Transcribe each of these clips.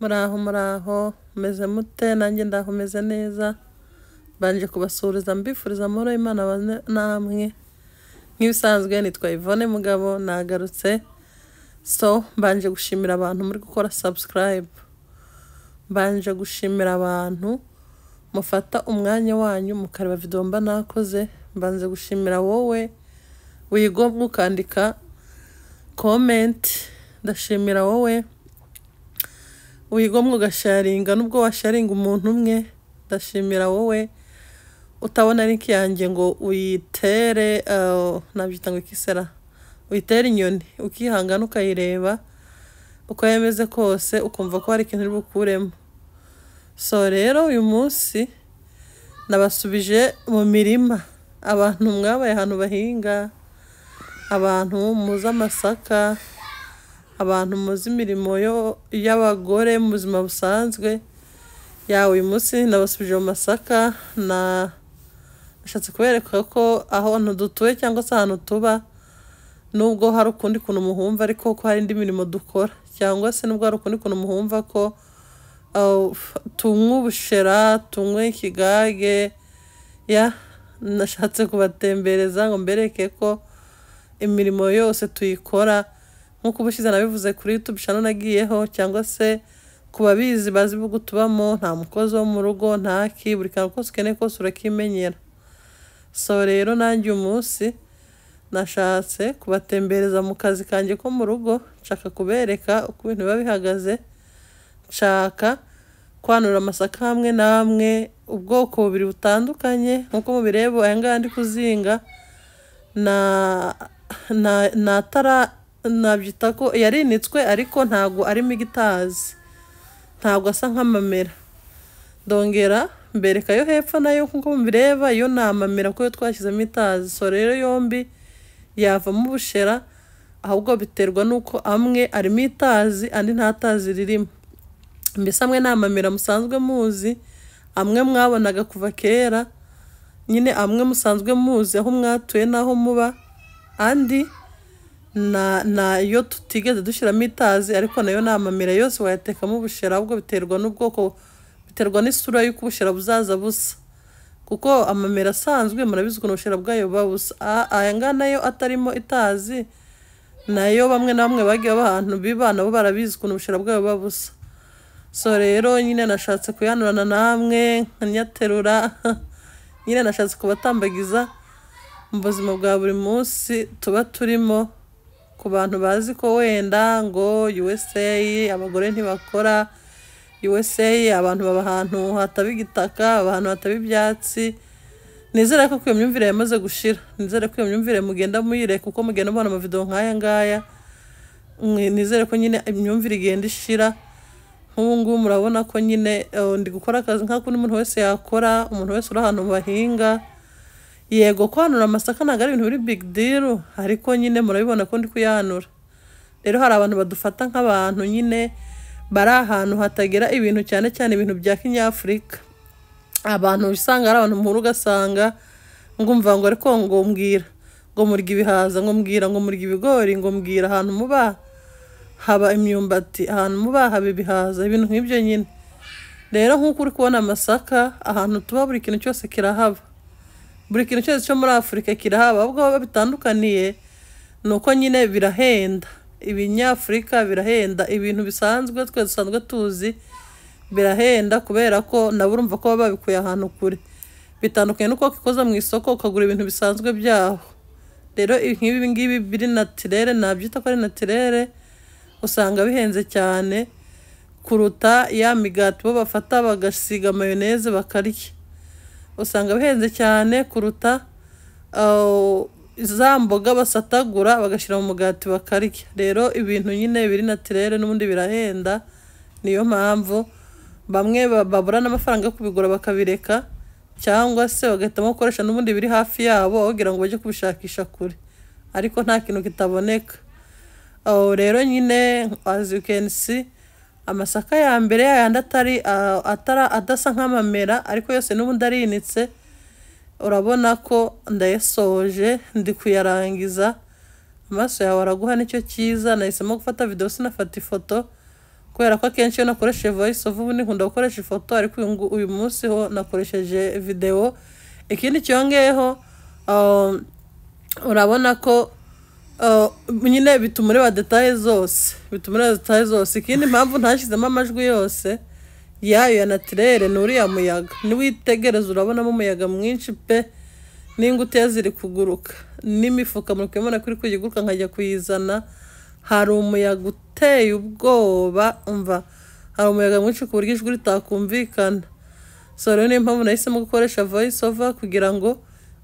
muraho muraho meze mute nanjye ndaho meze neza mbanje kubasuhuriza mbifuriza amahoro y'imana namwe nk'ibisanzwe nitwa Yvonne mugabo nagarutse so mbanje gushimira abantu muri gukora subscribe mbanje gushimira abantu mufata umwanya wanyu mukareba videwo mba nakoze mbanze gushimira wowe wigomwa ukandika komenti ndashimira wowe wigomwe ugasharinga nubwo washaringa umuntu umwe ndashimira wowe utabona linki yanjye ngo uyitere eh, nabyita ngo ikisera uyitere inyoni ukihangana ukayireba uko yemeze kose ukumva ko hari ikintu uri bukuremo so rero uyu munsi nabasubije mu mirima abantu mwabaye ahantu bahinga abantu muzi amasaka abantu muzi imirimo y'abagore mu buzima busanzwe yawe uyu munsi nabasubije mu masaka nashatse kubereka ko ahantu dutuye cyangwa se ahantu tuba nubwo hari ukundi kuntu muhumva ariko ko hari indi mirimo dukora cyangwa se nubwo hari ukundi kuntu muhumva ko tunywe ubushera tunywe ikigage ya nashatse kubatembereza ngo mbereke ko imirimo yose tuyikora nk'uko ubushize nabivuze kuri YouTube channel nagiyeho cyangwa se ku babizi bazi ibihugu tubamo nta mukozi wo mu rugo ntaki buri kantu kose ukeneye kose urakimenyera so rero nanjye umunsi nashatse kubatembereza mu kazi kanjye ko mu rugo nshaka kubereka uko ibintu biba bihagaze nshaka kwanura amasaka hamwe n'amwe ubwoko bubiri butandukanye nk'uko mubireba aya ngaya ndi kuzinga na na tara nabyita ko yarinitswe ariko ntago arimo igitazi ntabwo asa nk'amamera dongera mbereka yo hepfo nayo nk'uko mbireba yo ni amamera kuko twashyizemo itazi so rero yombi yavamo ubushera ahubwo biterwa n'uko amwe arimo itazi andi ntatazi ririmo mbese amwe ni amamera musanzwe muzi amwe mwabonaga kuva kera nyine amwe musanzwe muzi aho mwatuye n'aho muba andi yo tutigeze dushyiramo itazi ariko nayo ni amamira yose wayatekamo ubushera ahubwo biterwa n'ubwoko biterwa n'isura y'uko ubushera buzaza busa kuko amamera asanzwe murabizi ukuntu ubushera bwayo buba busa aya nayo atarimo itazi nayo bamwe na bamwe bagiye abantu biba nabo barabizi ukuntu ubushera bwayo buba busa so rero nyine nashatse kuyanurana namwe nkanyaterura nyine nashatse kubatambagiza mu buzima bwa buri munsi tuba turimo ku bantu bazi ko wenda ngo USA abagore ntibakora USA abantu baba ahantu hataba igitaka abantu hataba ibyatsi nizere ko iyo myumvire yamaze gushira nizere ko iyo myumvire mugenda muyireka kuko mugenda mubona amavidewo nk'aya ngaya nizere ko nyine imyumvire igenda ishira nk'ubu ngubu murabona ko nyine oh, ndi gukora akazi nk'ako n’umuntu wese yakora umuntu wese uri ahantu bahinga yego kwanura amasaka ntabwo ari ibintu biri bigi diru ariko nyine murabibona ko ndi kuyanura rero hari abantu badufata nk'abantu nyine bari ahantu hatagera ibintu cyane cyane ibintu bya kinyafurika abantu usanga ari abantu muhura ugasanga ngumva ngo ariko ngo mbwira ngo murya ibihaza ngo mbwira ngo murya ibigori ngo mbwira ahantu muba haba imyumbati ahantu muba haba ibihaza ibintu nk'ibyo nyine rero nk'uko uri kubona amasaka ahantu tuba buri kintu cyose kirahaba buri kintu cyose cyo muri afurika kirahaba ahubwo baba bitandukaniye ni uko nyine birahenda ibinyafurika birahenda ibintu bisanzwe twe dusanzwe tuzi birahenda kubera ko nabo urumva ko baba babikuye ahantu kure bitandukanye n'uko wakikoza mu isoko ukagura ibintu bisanzwe byaho rero nk'ibi ngibi biri natirere nabyita ko ari natirere usanga bihenze cyane kuruta ya migati bo bafata bagasiga mayoneze bakarya usanga bihenze cyane kuruta za mboga basatagura bagashyira mu mugati bakarya rero ibintu nyine biri natirere n'ubundi birahenda niyo mpamvu bamwe babura n'amafaranga yo kubigura bakabireka cyangwa se bagahitamo gukoresha n'ubundi biri hafi yabo kugira ngo bajye kubishakisha kure ariko nta kintu kitaboneka rero nyine as you can amasaka ya mbere yayandi atari atara adasa nk'amamera ariko yose n'ubundi arinitse urabona ko ndayasoje ndi kuyarangiza amaso yawe araguha nicyo cyiza nahisemo gufata videwo sinafata ifoto kubera ko akenshi iyo nakoresheje voice of ubu nkunda gukoresha ifoto ariko uyu munsi ho nakoresheje videwo ikindi cyongeyeho um, urabona ko Uh, nyine bituma ureba detaye zose bituma ureba detaye zose ikindi mpamvu ntashyizemo amajwi yose yayo ya natirere ni uriya muyaga niwitegereza urabonamo umuyaga mwinshi pe n'ingutiya ziri kuguruka n'imifuka muri kubibona kuri kuyiguruka nkajya kuyizana hari umuyaga uteye ubwoba umva hari umuyaga mwinshi ku buryo ijwi ritakumvikana so rero niyo mpamvu nahisemo gukoresha voice over kugira ngo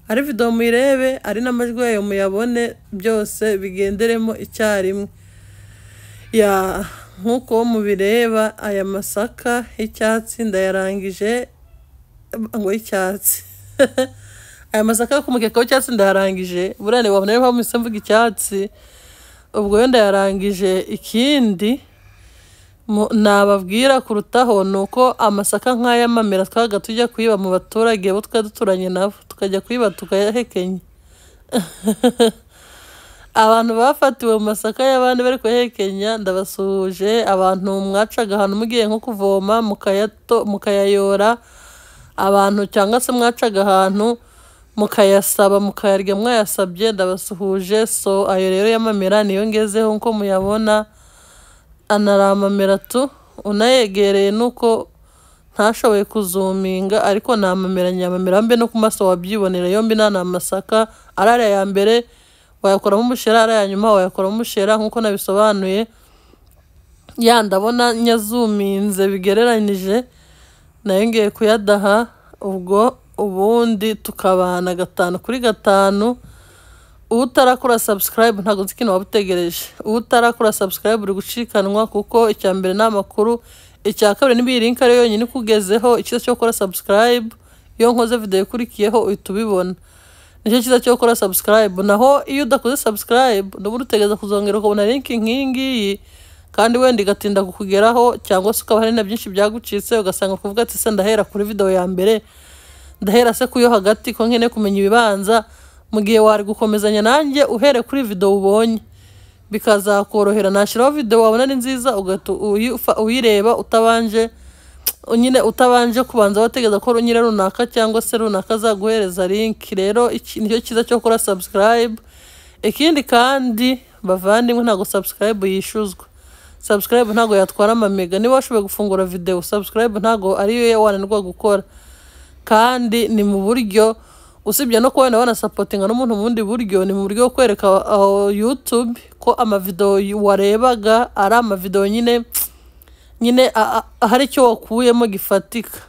ari videwo muyirebe ari n'amajwi yayo muyabone byose bigenderemo icyarimwe ya nk'uko mubireba aya masaka y'icyatsi ndayarangije ngo y'icyatsi aya masaka yo ku mukeka w'icyatsi ndayarangije burane wabona niba mvuga icyatsi ubwo wenda yarangije ikindi nababwira kurutaho ni uko amasaka nk'aya mamera twaga tujya kuyiba mu baturage bo twari duturanye nabo tukajya kuyiba tukayahekenya abantu bafatiwe mu masaka y'abandi bari kuyahekenya ndabasuhuje abantu mwacaga ahantu mugiye nko kuvoma mukayayora abantu cyangwa se mwacaga ahantu mukayasaba mukayarya mwayasabye ndabasuhuje so ayo rero y'amamera niyo ngezeho nko muyabona tu, unayegereye nuko ntashoboye kuzuminga ariko namamera nyamamera mbe no ku maso wabyibonera yombi nta amasaka arariya ya mbere wayakoramo umushera ariya ya nyuma wayakoramo umushera nk'uko nabisobanuye ya ndabona nyazuminze bigereranyije nayongeye kuyadaha ubwo ubundi tukabana gatanu kuri gatanu utarakora subscribe ntabwo nzi ikintu waba utegereje utarakora subscribe uri gucikanwa kuko icya mbere ni amakuru icya kabiri niba iyi link ariyo yonyine ikugezeho icyiza cyo gukora subscribe iyo nkoze videwo ikurikiyeho uhita ubibona nicyo cyiza cyo gukora subscribe naho iyo udakoze subscribe ubundi utegereza kuzongera ukabona link nk'iyi ngiyi kandi wenda igatinda kukugeraho cyangwa se ukaba hari na byinshi byagucitse ugasanga kuvuga ati se ndahera kuri videwo ya mbere ndahera se ku yo hagati ko nkeneye kumenya ibibanza mu gihe wari gukomezanya nanjye uhere kuri video ubonye bikazakorohera nashyiraho video wabona ni nziza uyireba utabanje nyine utabanje kubanza wategeza ko nyine runaka cyangwa se runaka azaguhereza linki rero nicyo cyiza cyo gukora subscribe. ikindi kandi bavandimwe ntabwo subscribe yishyuzwa Subscribe ntabwo yatwara amamega niba washoboye gufungura video subscribe ntabwo ariyo wananirwa gukora kandi ni mu buryo usibye no kuba banasapotinga n'umuntu mu bundi buryo ni mu buryo bwo kwereka yutube ko amavidewo warebaga ari amavido nyine nyine hari icyo wakuyemo gifatika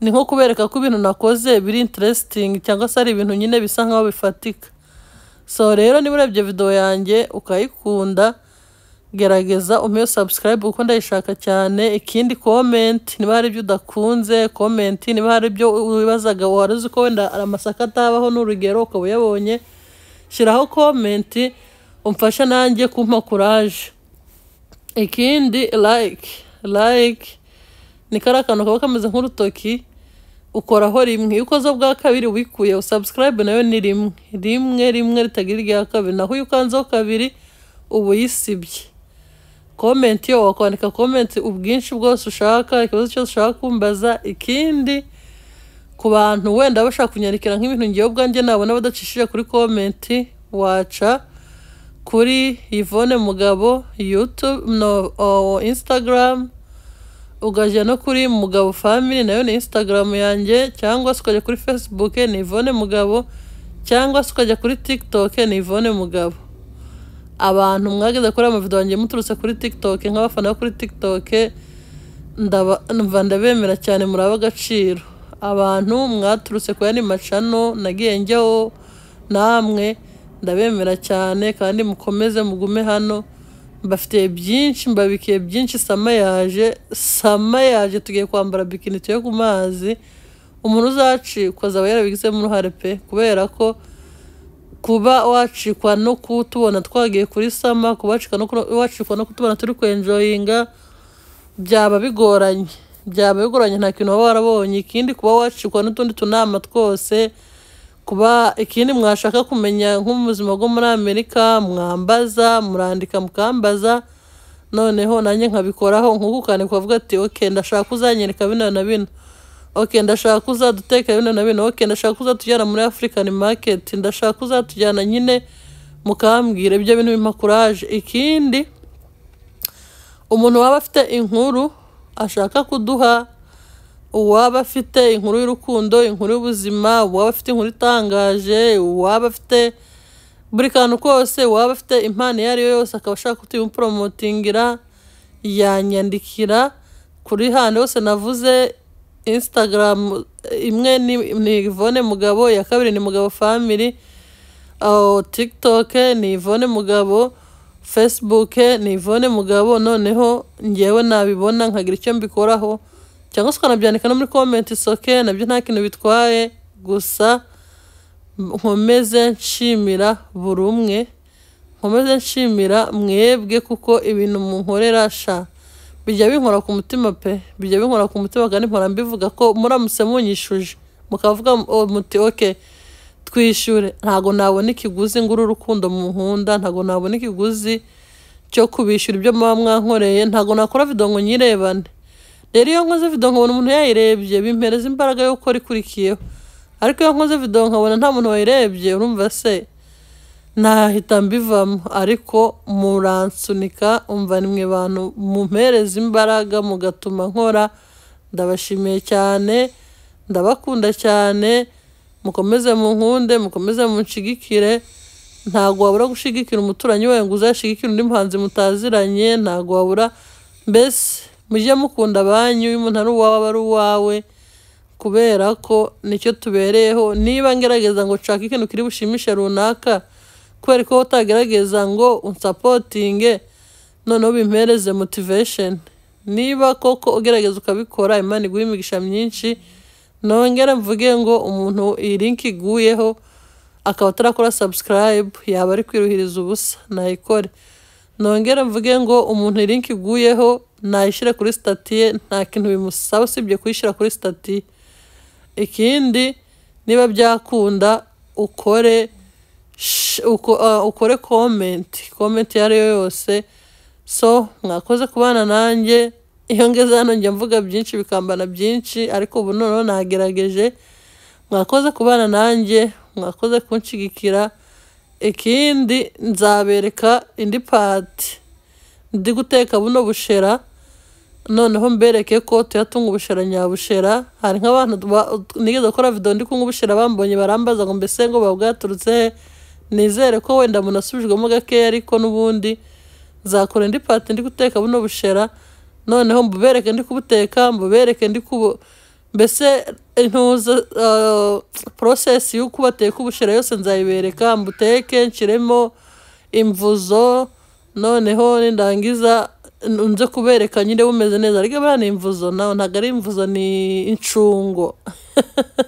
ni nko kubereka ko ibintu nakoze biri interesting cyangwa se ari ibintu nyine bisa nkaho bifatika so rero niba urebye videwo yanjye ukayikunda gerageza umpe sabusikarayibe kuko ndayishaka cyane ikindi comment niba hari ibyo udakunze komenti niba hari ibyo wibazaga wari uzi ko wenda amasaka atabaho n'urugero ukaba uyabonye shyiraho comment umfasha nanjye kumpa kuraje ikindi like like ni kariya kantu kaba kameze nk'urutoki ukoraho rimwe iyo ukoze bwa kabiri wikuye sabusikarayibe nayo ni rimwe rimwe rimwe ritagira irya kabiri naho iyo ukanzeho kabiri uba uyisibye komenti yo wakwandika komenti ubwinshi bwose ushaka ikibazo cyose ushaka kumbaza ikindi ku bantu wenda bashaka kunyandikira nk'ibintu ngewe ubwanjye nabona badacishije kuri komenti waca kuri yvonne mugabo YouTube no instagram ukajya no kuri mugabo family nayo ni instagram yanjye cyangwa se ukajya kuri facebook ni yvonne mugabo cyangwa se ukajya kuri tiktok ni yvonne mugabo abantu mwageze kuri amavido wanjye muturutse kuri tikitoke nk'abafana bo kuri tikitoke ndaba ndabemera cyane muri ab'agaciro abantu mwaturutse ku yandi macano nagiye njyaho namwe ndabemera cyane kandi mukomeze mugume hano mbafitiye byinshi mbabikiye byinshi sama yaje sama yaje tugiye kwambara bikini tuyo ku mazi umuntu uzacikwa azaba yarabigizemo uruhare pe kubera ko kuba wacikwa no kutubona twagiye kuri sama kuba wacikwa no kutubona turi kwenjoyinga byaba bigoranye byaba bigoranye nta kintu waba warabonye ikindi kuba wacikwa n'utundi tunama twose kuba ikindi mwashaka kumenya nko mu bwo muri amerika mwambaza murandika mukambaza noneho nanjye nkabikoraho nkukukane kubavuga ati oke ndashaka uzanyereka bino na bino oke ndashaka ko uzaduteka bino na bino oke ndashaka ko uzatujyana muri afurikani maketi ndashaka ko uzatujyana nyine mukambwira ibyo bintu bimpa ikindi umuntu waba afite inkuru ashaka kuduha uwaba afite inkuru y'urukundo inkuru y'ubuzima uwaba afite inkuru itangaje uwaba afite buri kantu kose uwaba afite impano iyo ari yo yose akaba ashaka kutuyiporomotingira yanyandikira kuri hano hose navuze instagram imwe ni ivone mugabo iya kabiri ni mugabo family tiktok ni ivone mugabo facebook ni ivone mugabo noneho ngewe nabibona nkagira icyo mbikoraho cyangwa se ukanabyandika no muri komenti soke nabyo nta kintu bitwaye gusa nkomeze nshimira buri umwe nkomeze nshimira mwebwe kuko ibintu munkorera sha bijya binkora ku mutima pe bijya binkora ku mutima kandi mpora mbivuga ko muramutse munyishuje mukavuga oh, muti oke twishyure ntabwo nabona ikiguzi ngo urukundo rukundo muhunda ntabwo nabona ikiguzi cyo kubishyura ibyo muba mwankoreye ntabwo nakora video ngo nyirebane rero iyo nkoze video nkabona umuntu yayirebye bimpereza imbaraga yo gukora ikurikiyeho ariko iyo nkoze video nkabona nta muntu wayirebye urumva se ntahita mbivamo ariko muransunika umva nimwe bantu mumpereza imbaraga mugatuma nkora ndabashimiye cyane ndabakunda cyane mukomeze mu nkunde mukomeze munshigikire ntabwo wabura gushyigikira umuturanyi we ngo uzashyigikire undi muhanzi mutaziranye ntabwo wabura mbese mujye mukunda banyu uyu muntu ari uwawe ari uwawe kubera ko nicyo tubereyeho niba ngerageza ngo nshake ikintu kiri bushimishe runaka kubera ko utagerageza ngo unsapotinge noneho bimpereze motivation niba koko ugerageza ukabikora imana iguha imigisha myinshi nongera mvuge ngo umuntu iyi link iguyeho akaba atarakora subscribe yaba ari kwiruhiriza ubusa nayikore nongera mvuge ngo umuntu iyi link iguyeho nayishyire kuri sitati ye nta kintu bimusaba usibye kuyishyira kuri sitati ikindi niba byakunda ukore ukore komenti komenti iyo yo yose so mwakoze kubana nanjye iyo ngeze hano njya mvuga byinshi bikambana byinshi ariko ubu noneho nagerageje mwakoze kubana nanjye mwakoze kunshigikira ikindi nzabereka indi pati ndi guteka buno bushera noneho mbereke ko tuyatunga ubushera nyabushera hari nk'abantu nigeze gukora videwo ndi kunywa ubushera bambonye barambaza ngo mbese ngo babwaturutse he nizere ko wenda munasubijwemo gakeya ariko n'ubundi nzakora indi pati ndi guteka buno bushera noneho mbubereke ndi kubuteka mbubereke ndi kubu mbese intuza uh, porosesi y'uko bateka ubushera yose nzayibereka mbuteke nshyiremo imvuzo noneho nindangiza nze kubereka nyine bumeze neza ariko buriya ni imvuzo nawe ntabwo ari imvuzo ni incungo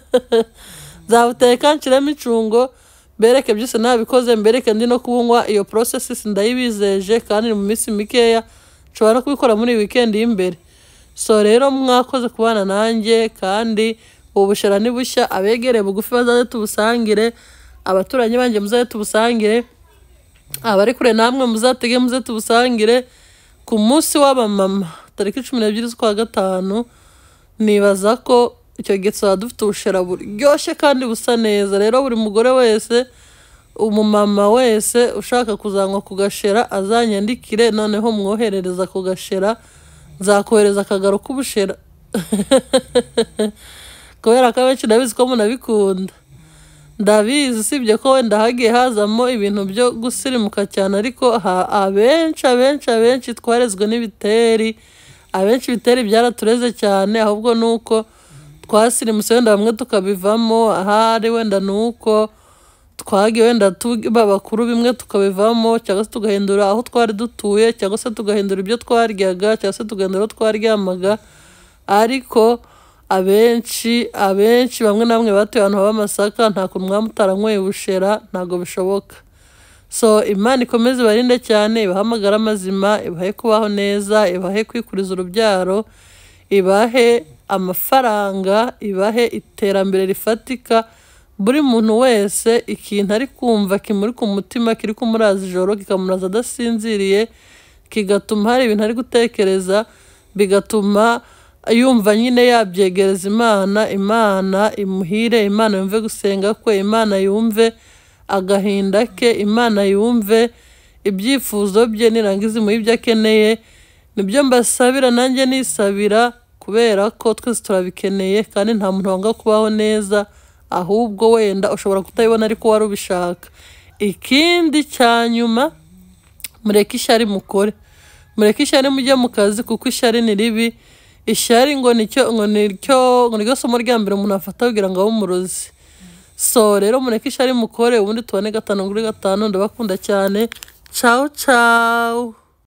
nzabuteka nshyiramo incungo mbereke byose nabikoze mbereke ndi no kubunywa iyo porosesi ndayibizeje kandi mu minsi mikeya nshobora kubikora muri wikendi y'imbere so rero mwakoze kubana nanjye kandi ubu bushera ni bushya abegereye bugufi bazaze tubusangire abaturanyi banjye muzaze tubusangire abari kure namwe muzatege muze tubusangire ku munsi w'abamama tariki cumi n'ebyiri z'ukwa gatanu nibaza ko icyo gihe tuzaba dufite ubushera buryoshye kandi busa neza rero buri mugore wese umumama wese ushaka kuzanywa ku gashera azanyandikire noneho mwoherereza ku gashera nzakohereza akagaro k'ubushera kubera ko abenshi ndabizi ko munabikunda ndabizi usibye ko wenda hagiye hazamo ibintu byo gusirimuka cyane ariko abenshi abenshi abenshi twarezwe n'ibiteri abenshi ibiteri byaratureze cyane ahubwo ni uko twasirimutse wenda bamwe tukabivamo ahari wenda ni uko twagiye wenda tuba abakuru bimwe tukabivamo cyangwa se tugahindura aho twari dutuye cyangwa se tugahindura ibyo twaryaga cyangwa se tugahindura aho twaryamaga ariko abenshi abenshi bamwe na bamwe batuye ahantu haba amasaka nta kuntu mutaranyweye ubushera ntabwo bishoboka so imana ikomeze ibarinde cyane ibahamagara amazima ibahe kubaho neza ibahe kwikuriza urubyaro ibahe amafaranga ibahe iterambere rifatika buri muntu wese ikintu ari kumva kimuri ku mutima kiri kumuraza ijoro kikamuraza adasinziriye kigatuma hari ibintu ari gutekereza bigatuma yumva nyine yabyegereza imana imana imuhire imana yumve gusenga kwe imana yumve agahinda ke imana yumve ibyifuzo bye nirangiza imuhe ibyo akeneye nibyo mbasabira nanjye nisabira kubera ko twese turabikeneye kandi nta muntu wanga kubaho neza ahubwo wenda ushobora kutabibona ariko wari ubishaka ikindi cya nyuma mureke ishyari mukore mureke ishyari mujye mu kazi kuko ishyari ni ribi ishyari ngo nicyo ngo nicyo ngo ni somo rya mbere umuntu afata kugira ngo abe umurozi so rero mureke ishyari mukore ubundi tubone gatanu kuri gatanu ndabakunda cyane cawu cawu